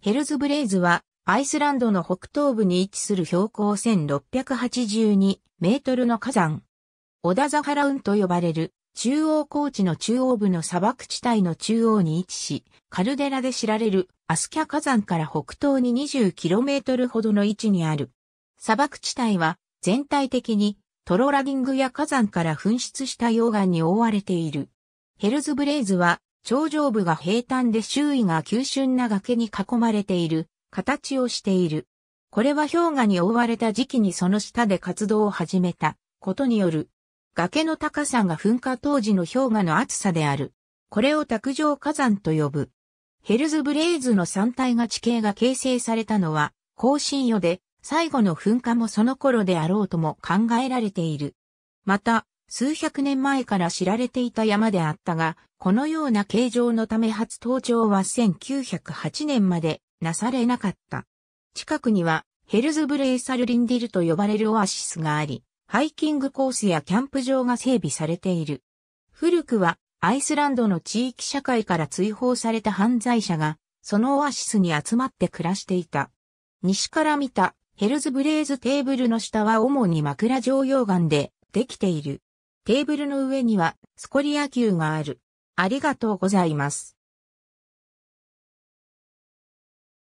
ヘルズブレイズは、アイスランドの北東部に位置する標高1682メートルの火山。オダザハラウンと呼ばれる中央高地の中央部の砂漠地帯の中央に位置し、カルデラで知られるアスキャ火山から北東に2 0トルほどの位置にある。砂漠地帯は全体的にトロラギングや火山から噴出した溶岩に覆われている。ヘルズブレイズは頂上部が平坦で周囲が急峻な崖に囲まれている形をしている。これは氷河に覆われた時期にその下で活動を始めたことによる。崖の高さが噴火当時の氷河の厚さである。これを卓上火山と呼ぶ。ヘルズブレイズの山体が地形が形成されたのは、更新予で、最後の噴火もその頃であろうとも考えられている。また、数百年前から知られていた山であったが、このような形状のため初登頂は1908年までなされなかった。近くにはヘルズブレイサルリンディルと呼ばれるオアシスがあり、ハイキングコースやキャンプ場が整備されている。古くはアイスランドの地域社会から追放された犯罪者が、そのオアシスに集まって暮らしていた。西から見たヘルズブレイズテーブルの下は主に枕状溶岩でできている。テーブルの上にはスコリア球がある。ありがとうございます。